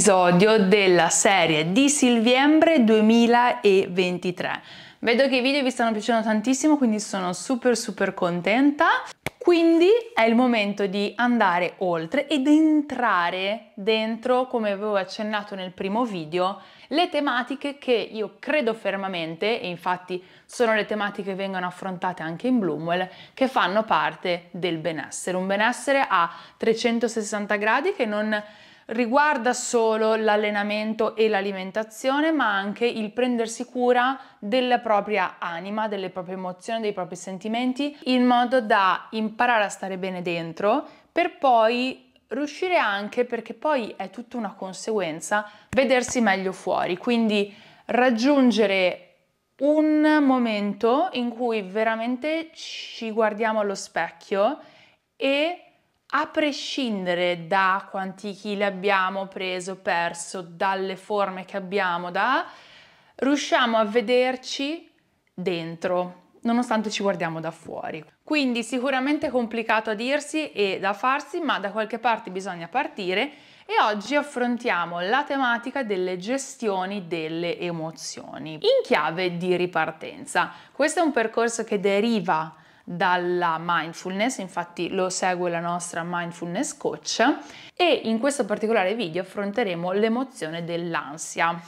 episodio della serie di Silviembre 2023. Vedo che i video vi stanno piacendo tantissimo, quindi sono super super contenta. Quindi è il momento di andare oltre ed entrare dentro, come avevo accennato nel primo video, le tematiche che io credo fermamente, e infatti sono le tematiche che vengono affrontate anche in Bloomwell, che fanno parte del benessere. Un benessere a 360 gradi che non riguarda solo l'allenamento e l'alimentazione, ma anche il prendersi cura della propria anima, delle proprie emozioni, dei propri sentimenti, in modo da imparare a stare bene dentro per poi riuscire anche, perché poi è tutta una conseguenza, vedersi meglio fuori, quindi raggiungere un momento in cui veramente ci guardiamo allo specchio e a prescindere da quanti chili abbiamo preso, perso, dalle forme che abbiamo, da, riusciamo a vederci dentro, nonostante ci guardiamo da fuori. Quindi sicuramente complicato a dirsi e da farsi, ma da qualche parte bisogna partire e oggi affrontiamo la tematica delle gestioni delle emozioni in chiave di ripartenza. Questo è un percorso che deriva dalla mindfulness, infatti lo segue la nostra mindfulness coach e in questo particolare video affronteremo l'emozione dell'ansia.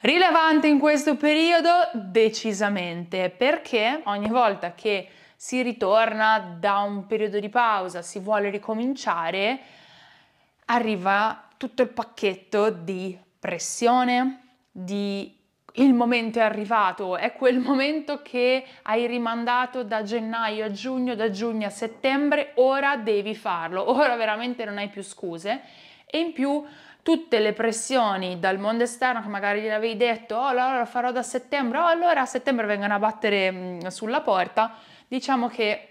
Rilevante in questo periodo? Decisamente, perché ogni volta che si ritorna da un periodo di pausa, si vuole ricominciare, arriva tutto il pacchetto di pressione, di il momento è arrivato, è quel momento che hai rimandato da gennaio a giugno, da giugno a settembre, ora devi farlo, ora veramente non hai più scuse e in più tutte le pressioni dal mondo esterno che magari gliel'avevi detto, oh allora lo farò da settembre, oh allora a settembre vengono a battere mm, sulla porta, diciamo che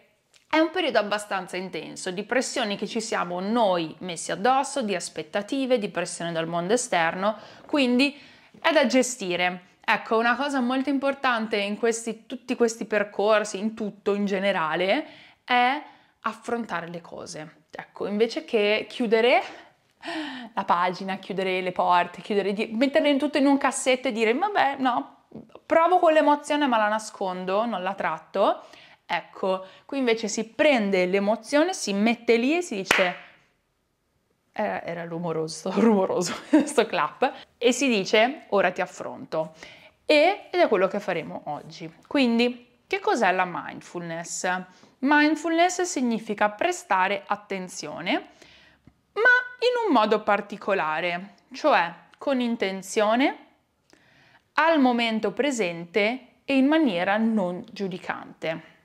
è un periodo abbastanza intenso di pressioni che ci siamo noi messi addosso, di aspettative, di pressione dal mondo esterno, quindi è da gestire. Ecco, una cosa molto importante in questi, tutti questi percorsi, in tutto in generale, è affrontare le cose. Ecco, invece che chiudere la pagina, chiudere le porte, chiudere, metterle tutto in un cassetto e dire vabbè, no, provo quell'emozione ma la nascondo, non la tratto. Ecco, qui invece si prende l'emozione, si mette lì e si dice era, eh, era rumoroso, rumoroso questo clap e si dice ora ti affronto e, ed è quello che faremo oggi. Quindi, che cos'è la mindfulness? Mindfulness significa prestare attenzione, ma in un modo particolare, cioè con intenzione, al momento presente e in maniera non giudicante.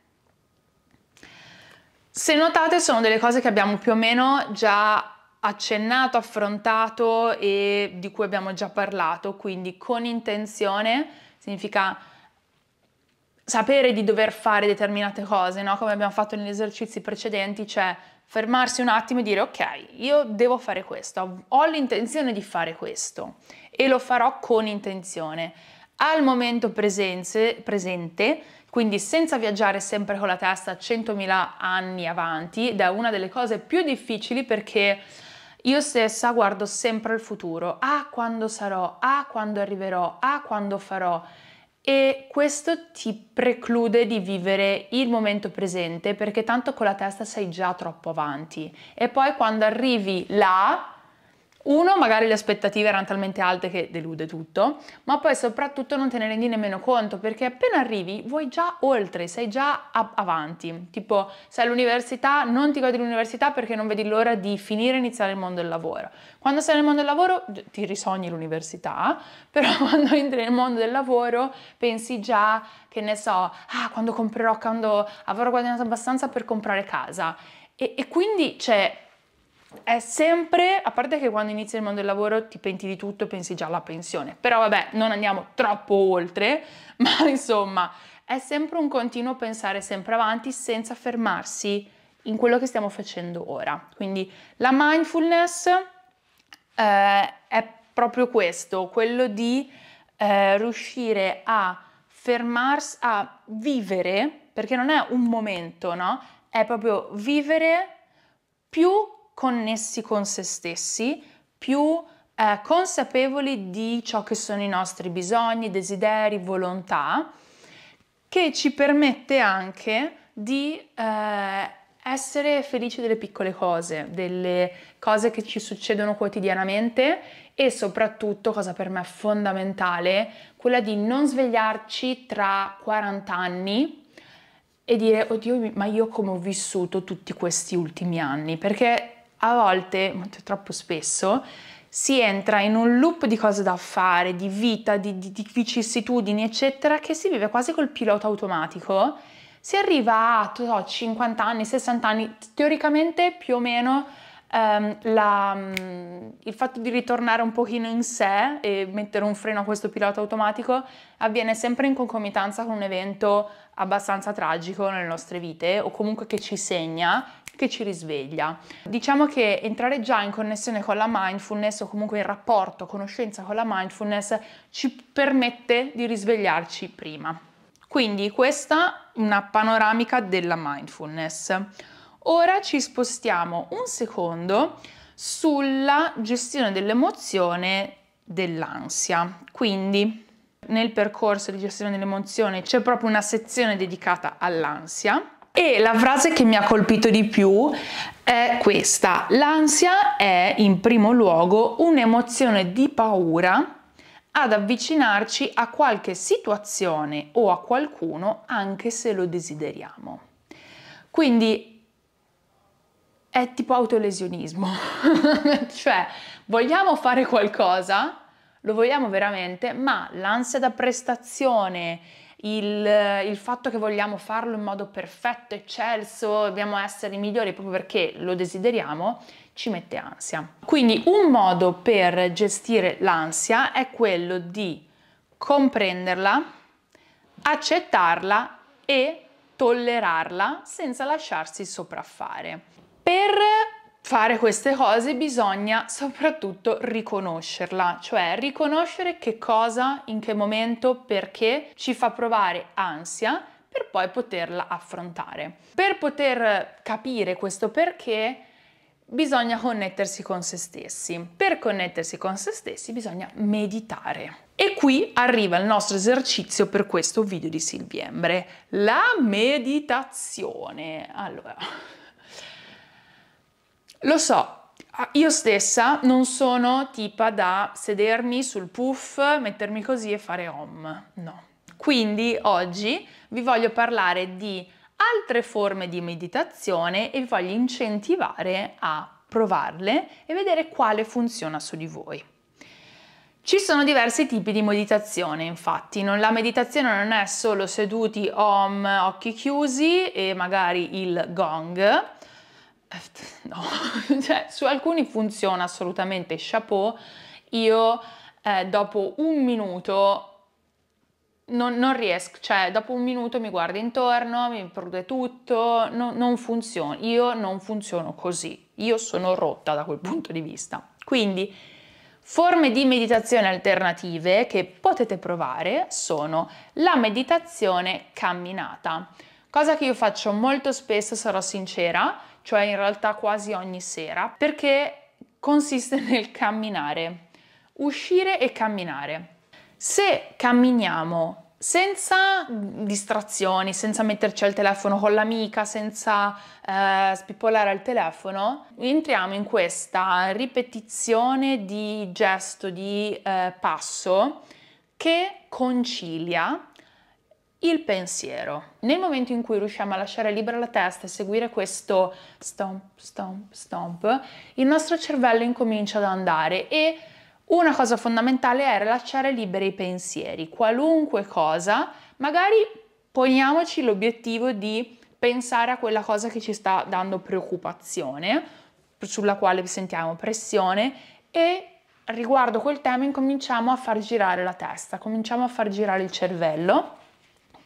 Se notate sono delle cose che abbiamo più o meno già accennato, affrontato e di cui abbiamo già parlato, quindi con intenzione significa sapere di dover fare determinate cose, no? come abbiamo fatto negli esercizi precedenti, cioè fermarsi un attimo e dire ok, io devo fare questo, ho l'intenzione di fare questo e lo farò con intenzione. Al momento presenze, presente, quindi senza viaggiare sempre con la testa 100.000 anni avanti, ed è una delle cose più difficili perché io stessa guardo sempre al futuro, ah quando sarò, ah quando arriverò, ah quando farò e questo ti preclude di vivere il momento presente perché tanto con la testa sei già troppo avanti e poi quando arrivi là uno, magari le aspettative erano talmente alte che delude tutto, ma poi soprattutto non te ne rendi nemmeno conto perché appena arrivi vuoi già oltre, sei già avanti. Tipo, sei all'università, non ti godi l'università perché non vedi l'ora di finire e iniziare il mondo del lavoro. Quando sei nel mondo del lavoro ti risogni l'università, però quando entri nel mondo del lavoro pensi già che ne so, ah, quando comprerò, quando avrò guadagnato abbastanza per comprare casa. E, e quindi c'è cioè, è sempre, a parte che quando inizi il mondo del lavoro ti penti di tutto e pensi già alla pensione, però vabbè, non andiamo troppo oltre, ma insomma, è sempre un continuo pensare sempre avanti senza fermarsi in quello che stiamo facendo ora. Quindi la mindfulness eh, è proprio questo, quello di eh, riuscire a fermarsi, a vivere, perché non è un momento, no? È proprio vivere più connessi con se stessi, più eh, consapevoli di ciò che sono i nostri bisogni, desideri, volontà, che ci permette anche di eh, essere felici delle piccole cose, delle cose che ci succedono quotidianamente e soprattutto, cosa per me fondamentale, quella di non svegliarci tra 40 anni e dire oddio ma io come ho vissuto tutti questi ultimi anni perché a volte, troppo spesso, si entra in un loop di cose da fare, di vita, di, di, di vicissitudini, eccetera, che si vive quasi col pilota automatico. Si arriva a so, 50 anni, 60 anni, teoricamente più o meno ehm, la, mm, il fatto di ritornare un pochino in sé e mettere un freno a questo pilota automatico avviene sempre in concomitanza con un evento abbastanza tragico nelle nostre vite o comunque che ci segna che ci risveglia. Diciamo che entrare già in connessione con la mindfulness o comunque in rapporto, conoscenza con la mindfulness ci permette di risvegliarci prima. Quindi questa è una panoramica della mindfulness. Ora ci spostiamo un secondo sulla gestione dell'emozione dell'ansia. Quindi nel percorso di gestione dell'emozione c'è proprio una sezione dedicata all'ansia e la frase che mi ha colpito di più è questa. L'ansia è in primo luogo un'emozione di paura ad avvicinarci a qualche situazione o a qualcuno anche se lo desideriamo. Quindi è tipo autolesionismo, cioè vogliamo fare qualcosa lo vogliamo veramente, ma l'ansia da prestazione, il, il, fatto che vogliamo farlo in modo perfetto, eccelso, dobbiamo essere i migliori proprio perché lo desideriamo, ci mette ansia. Quindi un modo per gestire l'ansia è quello di comprenderla, accettarla e tollerarla senza lasciarsi sopraffare. Per fare queste cose bisogna soprattutto riconoscerla, cioè riconoscere che cosa, in che momento, perché ci fa provare ansia per poi poterla affrontare. Per poter capire questo perché bisogna connettersi con se stessi. Per connettersi con se stessi bisogna meditare. E qui arriva il nostro esercizio per questo video di Silviembre, la meditazione. Allora, lo so, io stessa non sono tipa da sedermi sul puff, mettermi così e fare home, no. Quindi oggi vi voglio parlare di altre forme di meditazione e vi voglio incentivare a provarle e vedere quale funziona su di voi. Ci sono diversi tipi di meditazione, infatti, non, la meditazione non è solo seduti om, occhi chiusi e magari il gong, eh, no, cioè su alcuni funziona assolutamente, chapeau, io eh, dopo un minuto non, non, riesco, cioè dopo un minuto mi guardo intorno, mi prude tutto, no, non funziona, io non funziono così, io sono rotta da quel punto di vista. Quindi forme di meditazione alternative che potete provare sono la meditazione camminata, cosa che io faccio molto spesso, sarò sincera, cioè in realtà quasi ogni sera, perché consiste nel camminare, uscire e camminare. Se camminiamo senza distrazioni, senza metterci al telefono con l'amica, senza eh, spippolare al telefono, entriamo in questa ripetizione di gesto, di eh, passo che concilia il pensiero. Nel momento in cui riusciamo a lasciare libera la testa e seguire questo stomp, stomp, stomp, il nostro cervello incomincia ad andare e una cosa fondamentale è lasciare liberi i pensieri, qualunque cosa, magari poniamoci l'obiettivo di pensare a quella cosa che ci sta dando preoccupazione, sulla quale sentiamo pressione e riguardo quel tema incominciamo a far girare la testa, cominciamo a far girare il cervello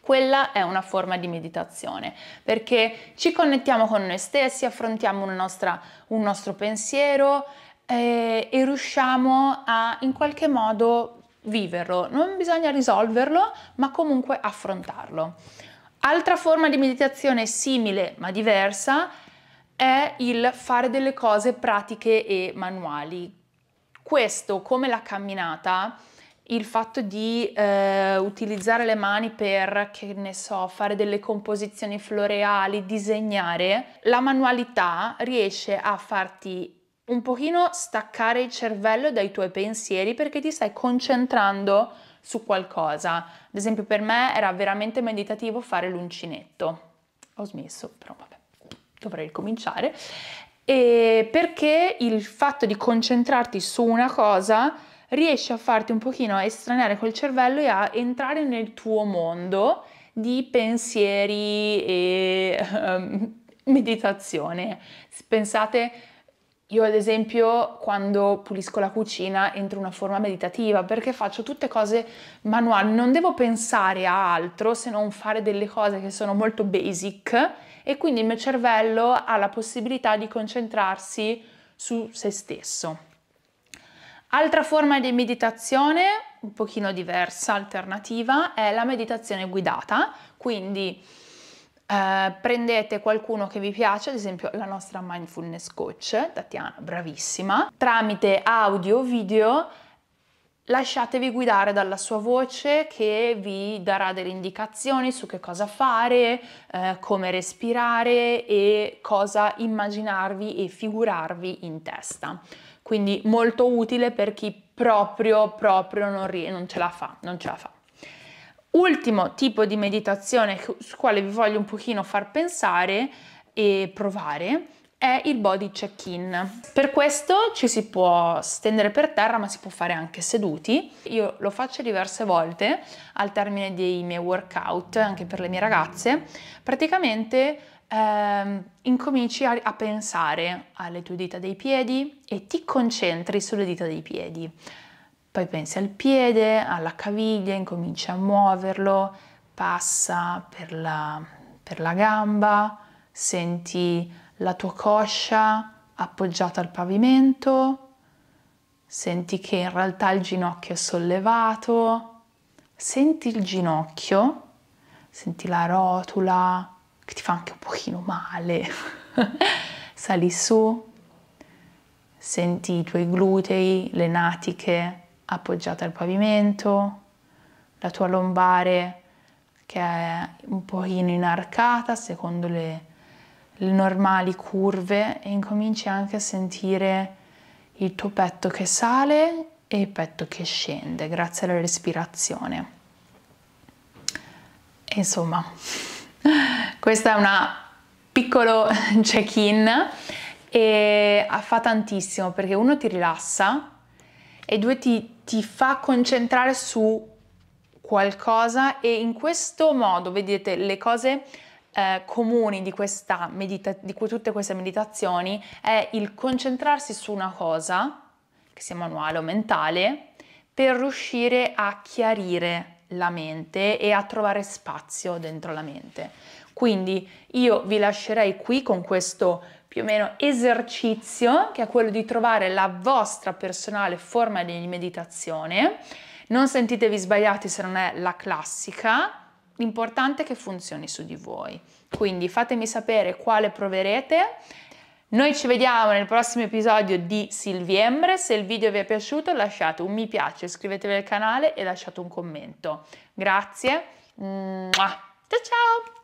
quella è una forma di meditazione perché ci connettiamo con noi stessi, affrontiamo nostra, un nostro pensiero eh, e riusciamo a in qualche modo viverlo. Non bisogna risolverlo, ma comunque affrontarlo. Altra forma di meditazione simile ma diversa è il fare delle cose pratiche e manuali. Questo, come la camminata, il fatto di eh, utilizzare le mani per, che ne so, fare delle composizioni floreali, disegnare, la manualità riesce a farti un pochino staccare il cervello dai tuoi pensieri perché ti stai concentrando su qualcosa. Ad esempio per me era veramente meditativo fare l'uncinetto. Ho smesso, però vabbè, dovrei ricominciare. E perché il fatto di concentrarti su una cosa riesce a farti un pochino a estraneare col cervello e a entrare nel tuo mondo di pensieri e um, meditazione. Pensate, io ad esempio quando pulisco la cucina entro in una forma meditativa perché faccio tutte cose manuali, non devo pensare a altro se non fare delle cose che sono molto basic e quindi il mio cervello ha la possibilità di concentrarsi su se stesso. Altra forma di meditazione, un pochino diversa, alternativa, è la meditazione guidata, quindi eh, prendete qualcuno che vi piace, ad esempio la nostra mindfulness coach, Tatiana, bravissima, tramite audio o video lasciatevi guidare dalla sua voce che vi darà delle indicazioni su che cosa fare, eh, come respirare e cosa immaginarvi e figurarvi in testa quindi molto utile per chi proprio, proprio non, non ce la fa, non ce la fa. Ultimo tipo di meditazione su quale vi voglio un pochino far pensare e provare è il body check-in. Per questo ci si può stendere per terra, ma si può fare anche seduti. Io lo faccio diverse volte al termine dei miei workout, anche per le mie ragazze. Praticamente ehm, incominci a, a pensare alle tue dita dei piedi e ti concentri sulle dita dei piedi. Poi pensi al piede, alla caviglia, incominci a muoverlo, passa per la, per la gamba, senti la tua coscia appoggiata al pavimento, senti che in realtà il ginocchio è sollevato, senti il ginocchio, senti la rotula, che ti fa anche un pochino male, sali su, senti i tuoi glutei, le natiche appoggiate al pavimento, la tua lombare che è un pochino inarcata secondo le, le normali curve e incominci anche a sentire il tuo petto che sale e il petto che scende grazie alla respirazione. Insomma, questa è una piccolo check-in e fa tantissimo perché uno ti rilassa e due ti, ti fa concentrare su qualcosa e in questo modo vedete le cose eh, comuni di, questa medita- di tutte queste meditazioni è il concentrarsi su una cosa, che sia manuale o mentale, per riuscire a chiarire la mente e a trovare spazio dentro la mente. Quindi io vi lascerei qui con questo più o meno esercizio che è quello di trovare la vostra personale forma di meditazione. Non sentitevi sbagliati se non è la classica, l'importante è che funzioni su di voi. Quindi fatemi sapere quale proverete noi ci vediamo nel prossimo episodio di Silviembre, se il video vi è piaciuto lasciate un mi piace, iscrivetevi al canale e lasciate un commento. Grazie, ciao ciao!